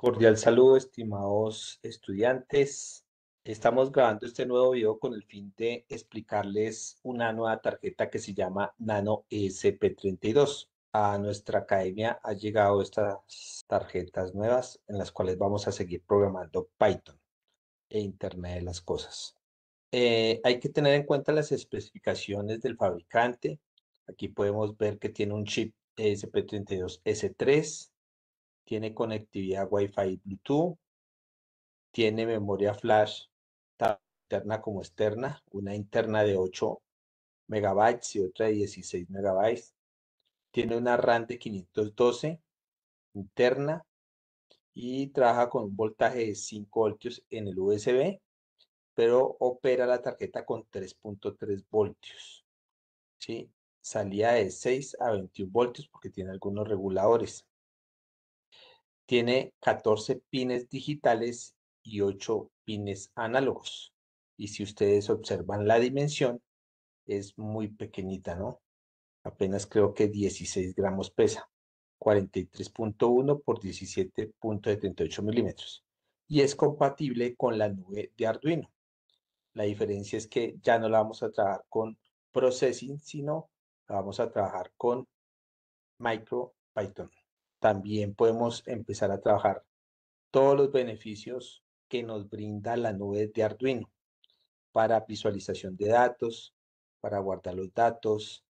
Cordial saludo, estimados estudiantes. Estamos grabando este nuevo video con el fin de explicarles una nueva tarjeta que se llama Nano ESP32. A nuestra academia ha llegado estas tarjetas nuevas en las cuales vamos a seguir programando Python e Internet de las Cosas. Eh, hay que tener en cuenta las especificaciones del fabricante. Aquí podemos ver que tiene un chip ESP32S3, tiene conectividad Wi-Fi y Bluetooth, tiene memoria flash tanto interna como externa, una interna de 8 megabytes y otra de 16 megabytes. Tiene una RAM de 512 interna y trabaja con un voltaje de 5 voltios en el USB, pero opera la tarjeta con 3.3 voltios. ¿sí? salía de 6 a 21 voltios porque tiene algunos reguladores. Tiene 14 pines digitales y 8 pines análogos. Y si ustedes observan la dimensión, es muy pequeñita, ¿no? Apenas creo que 16 gramos pesa. 43.1 por 17.78 milímetros. Y es compatible con la nube de Arduino. La diferencia es que ya no la vamos a trabajar con Processing, sino la vamos a trabajar con MicroPython también podemos empezar a trabajar todos los beneficios que nos brinda la nube de Arduino para visualización de datos, para guardar los datos,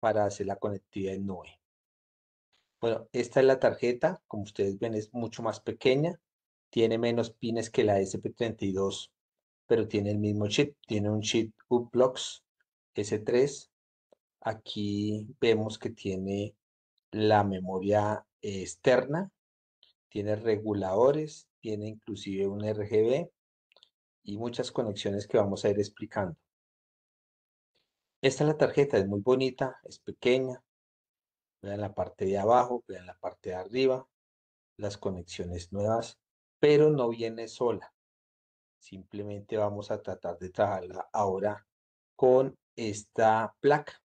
para hacer la conectividad en nube. Bueno, esta es la tarjeta, como ustedes ven es mucho más pequeña, tiene menos pines que la SP32, pero tiene el mismo chip, tiene un chip Uplox S3. Aquí vemos que tiene la memoria externa, tiene reguladores, tiene inclusive un RGB y muchas conexiones que vamos a ir explicando. Esta es la tarjeta, es muy bonita, es pequeña. Vean la parte de abajo, vean la parte de arriba, las conexiones nuevas, pero no viene sola. Simplemente vamos a tratar de trabajarla ahora con esta placa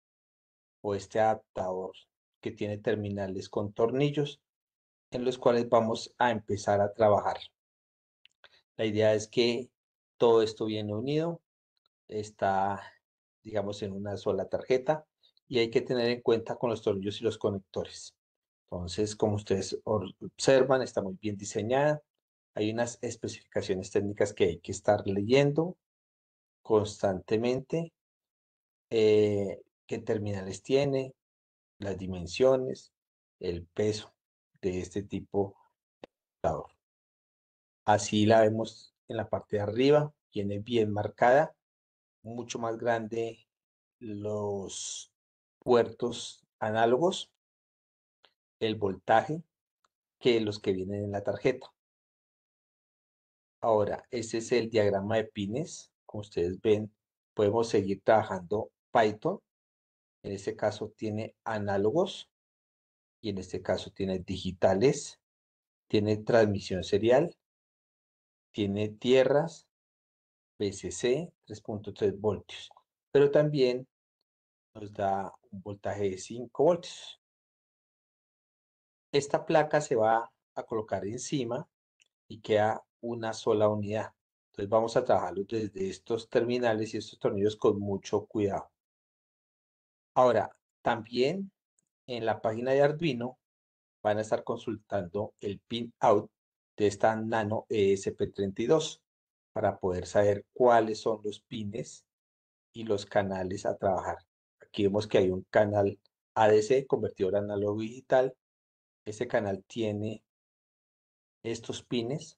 o este adaptador que tiene terminales con tornillos en los cuales vamos a empezar a trabajar. La idea es que todo esto viene unido, está, digamos, en una sola tarjeta y hay que tener en cuenta con los tornillos y los conectores. Entonces, como ustedes observan, está muy bien diseñada. Hay unas especificaciones técnicas que hay que estar leyendo constantemente. Eh, qué terminales tiene, las dimensiones, el peso de este tipo de computador. Así la vemos en la parte de arriba, Tiene bien marcada, mucho más grande los puertos análogos, el voltaje, que los que vienen en la tarjeta. Ahora, este es el diagrama de pines. Como ustedes ven, podemos seguir trabajando Python en este caso tiene análogos y en este caso tiene digitales, tiene transmisión serial, tiene tierras, VCC 3.3 voltios, pero también nos da un voltaje de 5 voltios. Esta placa se va a colocar encima y queda una sola unidad. Entonces vamos a trabajarlo desde estos terminales y estos tornillos con mucho cuidado. Ahora, también en la página de Arduino van a estar consultando el pin out de esta Nano ESP32 para poder saber cuáles son los pines y los canales a trabajar. Aquí vemos que hay un canal ADC, convertidor análogo digital. Ese canal tiene estos pines,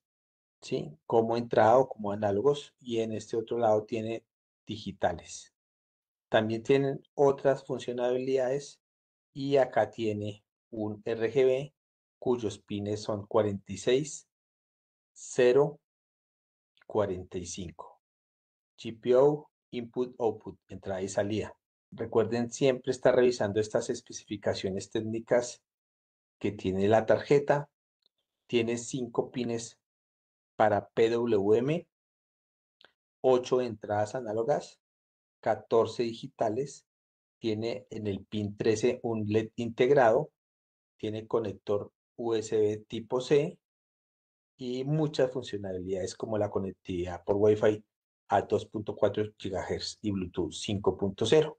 ¿sí? Como entrada o como análogos. Y en este otro lado tiene digitales. También tienen otras funcionalidades y acá tiene un RGB cuyos pines son 46, 0, 45. GPO, input, output, entrada y salida. Recuerden siempre estar revisando estas especificaciones técnicas que tiene la tarjeta. Tiene 5 pines para PWM, 8 entradas análogas, 14 digitales, tiene en el pin 13 un LED integrado, tiene conector USB tipo C y muchas funcionalidades como la conectividad por Wi-Fi a 2.4 GHz y Bluetooth 5.0.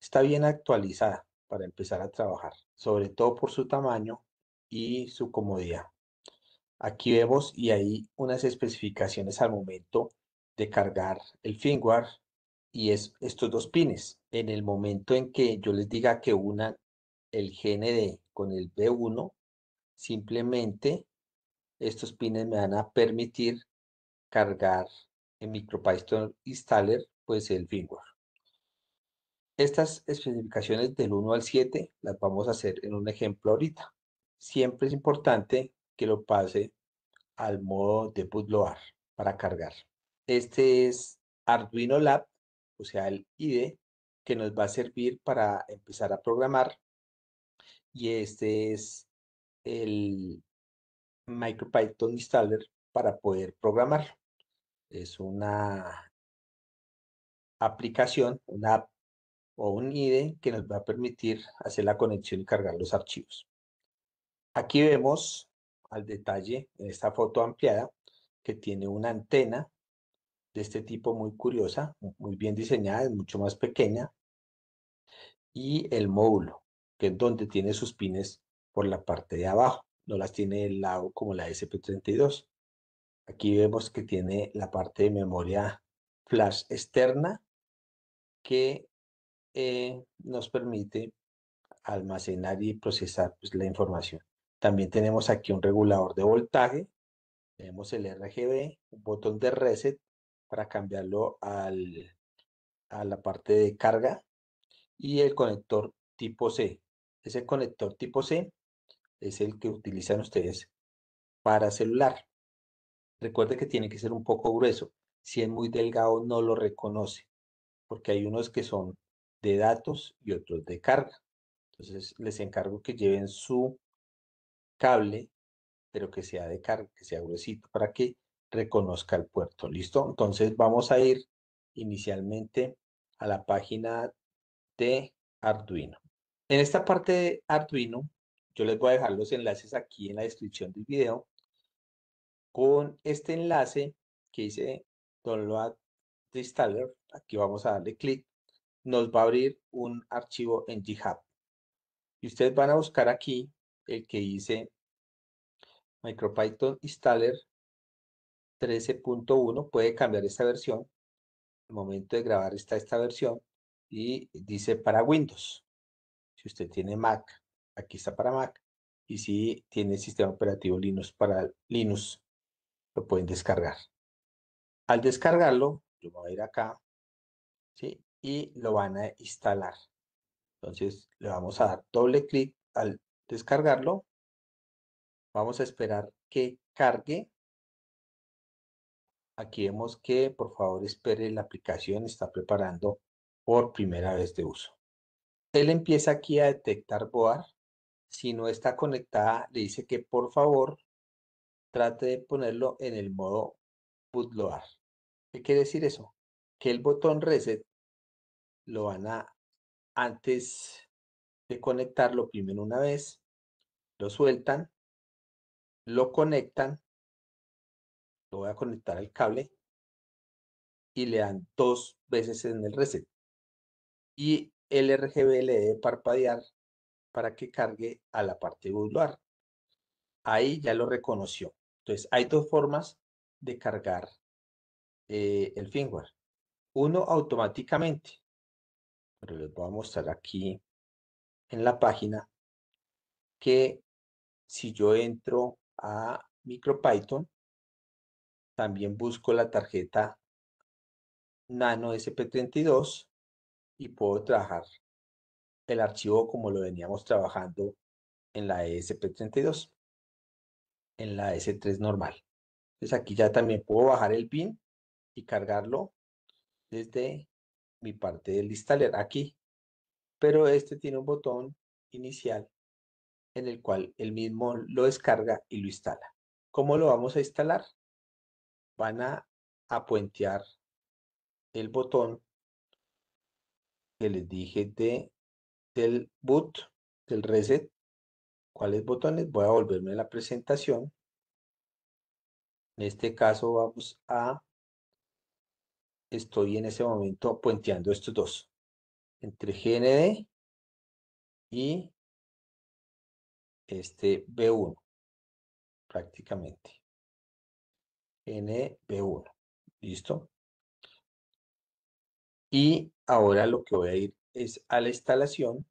Está bien actualizada para empezar a trabajar, sobre todo por su tamaño y su comodidad. Aquí vemos y hay unas especificaciones al momento de cargar el firmware y es estos dos pines. En el momento en que yo les diga que unan el GND con el B1, simplemente estos pines me van a permitir cargar en MicroPython Installer pues el firmware. Estas especificaciones del 1 al 7 las vamos a hacer en un ejemplo ahorita. Siempre es importante que lo pase al modo de bootloader para cargar. Este es Arduino Lab o sea, el IDE, que nos va a servir para empezar a programar. Y este es el MicroPython Installer para poder programarlo. Es una aplicación, una app o un IDE que nos va a permitir hacer la conexión y cargar los archivos. Aquí vemos al detalle en esta foto ampliada que tiene una antena de este tipo muy curiosa, muy bien diseñada, es mucho más pequeña. Y el módulo, que es donde tiene sus pines por la parte de abajo, no las tiene el lado como la SP32. Aquí vemos que tiene la parte de memoria flash externa que eh, nos permite almacenar y procesar pues, la información. También tenemos aquí un regulador de voltaje, tenemos el RGB, un botón de reset para cambiarlo a la parte de carga y el conector tipo C. Ese conector tipo C es el que utilizan ustedes para celular. Recuerde que tiene que ser un poco grueso. Si es muy delgado no lo reconoce porque hay unos que son de datos y otros de carga. Entonces les encargo que lleven su cable, pero que sea de carga, que sea gruesito, para qué? reconozca el puerto. ¿Listo? Entonces vamos a ir inicialmente a la página de Arduino. En esta parte de Arduino, yo les voy a dejar los enlaces aquí en la descripción del video. Con este enlace que dice Download Installer, aquí vamos a darle clic, nos va a abrir un archivo en GitHub. Y ustedes van a buscar aquí el que dice MicroPython Installer 13.1 puede cambiar esta versión. el momento de grabar está esta versión y dice para Windows. Si usted tiene Mac, aquí está para Mac. Y si tiene sistema operativo Linux para Linux, lo pueden descargar. Al descargarlo, yo voy a ir acá, ¿sí? Y lo van a instalar. Entonces, le vamos a dar doble clic al descargarlo. Vamos a esperar que cargue Aquí vemos que por favor espere la aplicación, está preparando por primera vez de uso. Él empieza aquí a detectar BOAR. Si no está conectada, le dice que por favor trate de ponerlo en el modo bootloader. ¿Qué quiere decir eso? Que el botón reset lo van a, antes de conectarlo, primero una vez, lo sueltan, lo conectan lo voy a conectar al cable y le dan dos veces en el reset. Y el RGB le debe parpadear para que cargue a la parte modular. Ahí ya lo reconoció. Entonces, hay dos formas de cargar eh, el firmware. Uno, automáticamente. Pero les voy a mostrar aquí en la página que si yo entro a MicroPython, también busco la tarjeta Nano SP32 y puedo trabajar el archivo como lo veníamos trabajando en la sp 32 en la S3 normal. Entonces aquí ya también puedo bajar el pin y cargarlo desde mi parte del installer aquí. Pero este tiene un botón inicial en el cual el mismo lo descarga y lo instala. ¿Cómo lo vamos a instalar? van a, puentear el botón que les dije de, del boot, del reset. ¿Cuáles botones? Voy a volverme a la presentación. En este caso vamos a, estoy en ese momento puenteando estos dos, entre GND y este B1, prácticamente np 1 ¿Listo? Y ahora lo que voy a ir es a la instalación.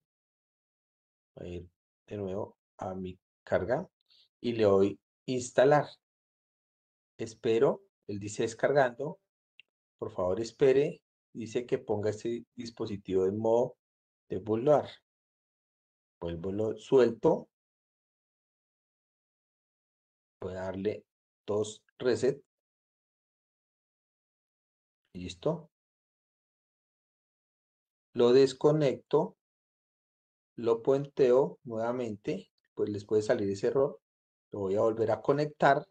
Voy a ir de nuevo a mi carga y le doy instalar. Espero, él dice descargando. Por favor, espere. Dice que ponga este dispositivo en modo de volar. Vuelvo, lo suelto. Voy a darle 2 reset. Listo. Lo desconecto, lo puenteo nuevamente, pues les puede salir ese error. Lo voy a volver a conectar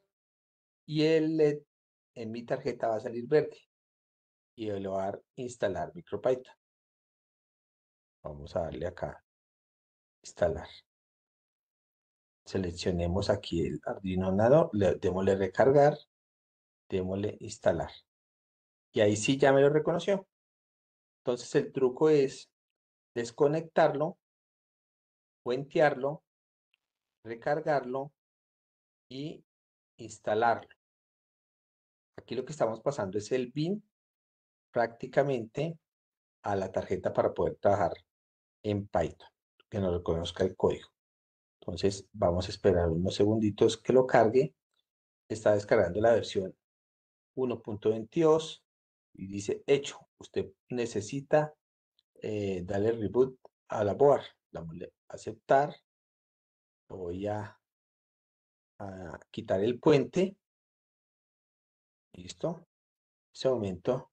y el LED en mi tarjeta va a salir verde. Y le voy a dar instalar MicroPython. Vamos a darle acá, instalar seleccionemos aquí el Arduino Nano, le, démosle recargar, démosle instalar. Y ahí sí ya me lo reconoció. Entonces el truco es desconectarlo, puentearlo, recargarlo y instalarlo. Aquí lo que estamos pasando es el BIN prácticamente a la tarjeta para poder trabajar en Python, que nos reconozca el código. Entonces vamos a esperar unos segunditos que lo cargue. Está descargando la versión 1.22 y dice hecho. Usted necesita eh, darle reboot a la board. a aceptar. Voy a, a quitar el puente. Listo. se aumentó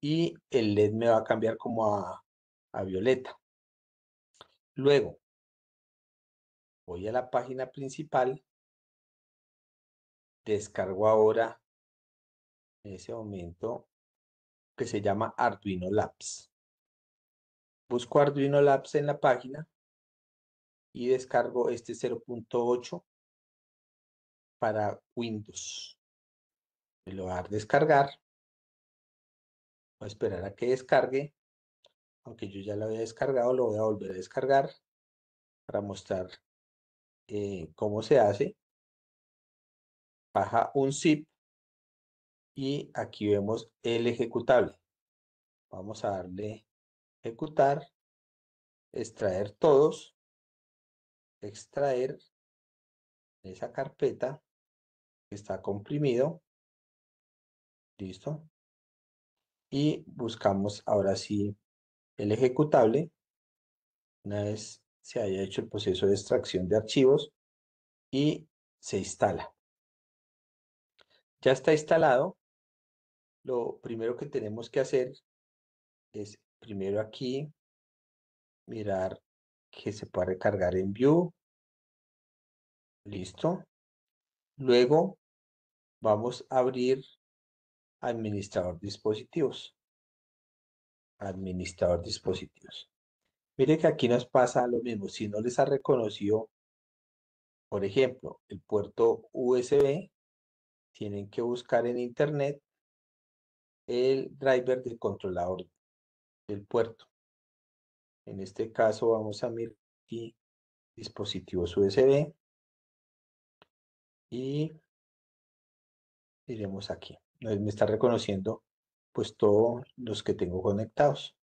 Y el LED me va a cambiar como a violeta. Luego, voy a la página principal, descargo ahora en ese momento que se llama Arduino Labs. Busco Arduino Labs en la página y descargo este 0.8 para Windows. Me lo va a descargar. Voy a esperar a que descargue. Aunque yo ya lo había descargado, lo voy a volver a descargar para mostrar eh, cómo se hace. Baja un zip y aquí vemos el ejecutable. Vamos a darle ejecutar, extraer todos, extraer esa carpeta que está comprimido. Listo. Y buscamos ahora sí el ejecutable. Una vez se haya hecho el proceso de extracción de archivos y se instala. Ya está instalado. Lo primero que tenemos que hacer es primero aquí mirar que se puede recargar en View. Listo. Luego vamos a abrir administrador dispositivos. Administrador dispositivos. Mire que aquí nos pasa lo mismo. Si no les ha reconocido, por ejemplo, el puerto USB, tienen que buscar en internet el driver del controlador del puerto. En este caso vamos a mirar aquí dispositivos USB y iremos aquí. Me está reconociendo pues todos los que tengo conectados.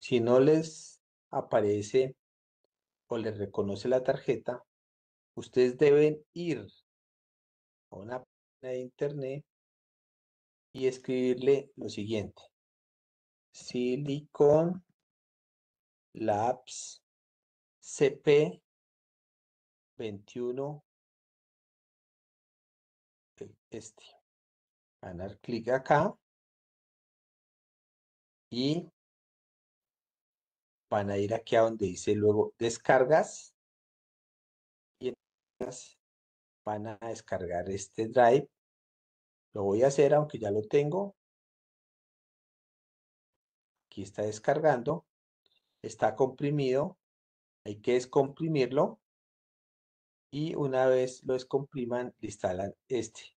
Si no les aparece o le reconoce la tarjeta, ustedes deben ir a una página de internet y escribirle lo siguiente. Silicon Labs CP 21 este. Van a dar clic acá y van a ir aquí a donde dice luego descargas y van a descargar este drive. Lo voy a hacer aunque ya lo tengo. Aquí está descargando. Está comprimido. Hay que descomprimirlo. Y una vez lo descompriman, le instalan este.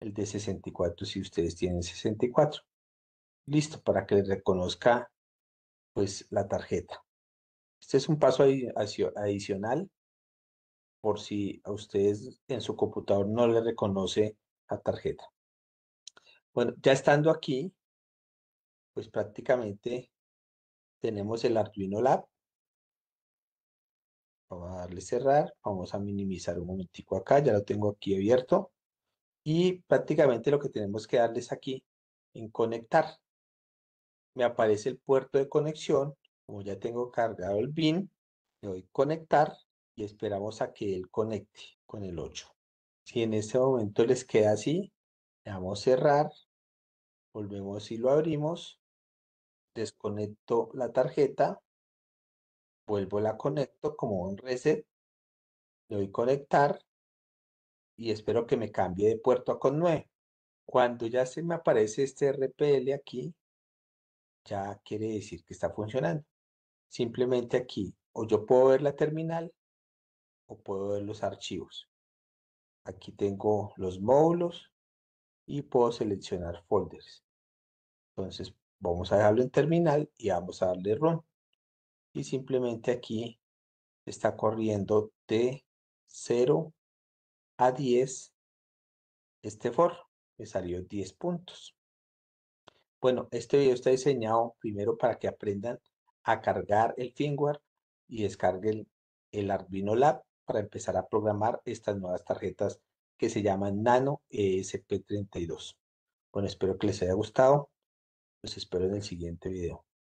El de 64 si ustedes tienen 64. Listo, para que le reconozca pues la tarjeta. Este es un paso adicional por si a ustedes en su computador no le reconoce la tarjeta. Bueno, ya estando aquí, pues prácticamente tenemos el Arduino Lab. Vamos a darle cerrar, vamos a minimizar un momentico acá, ya lo tengo aquí abierto. Y prácticamente lo que tenemos que darles aquí en conectar me aparece el puerto de conexión, como ya tengo cargado el BIN, le doy conectar y esperamos a que él conecte con el 8. Si en este momento les queda así, le damos cerrar, volvemos y lo abrimos, desconecto la tarjeta, vuelvo la conecto como un reset, le doy conectar y espero que me cambie de puerto a con 9. Cuando ya se me aparece este RPL aquí, ya quiere decir que está funcionando. Simplemente aquí, o yo puedo ver la terminal o puedo ver los archivos. Aquí tengo los módulos y puedo seleccionar folders. Entonces, vamos a dejarlo en terminal y vamos a darle run. Y simplemente aquí está corriendo de 0 a 10 este for. Me salió 10 puntos. Bueno, este video está diseñado primero para que aprendan a cargar el firmware y descarguen el Arduino Lab para empezar a programar estas nuevas tarjetas que se llaman Nano ESP32. Bueno, espero que les haya gustado. Los espero en el siguiente video.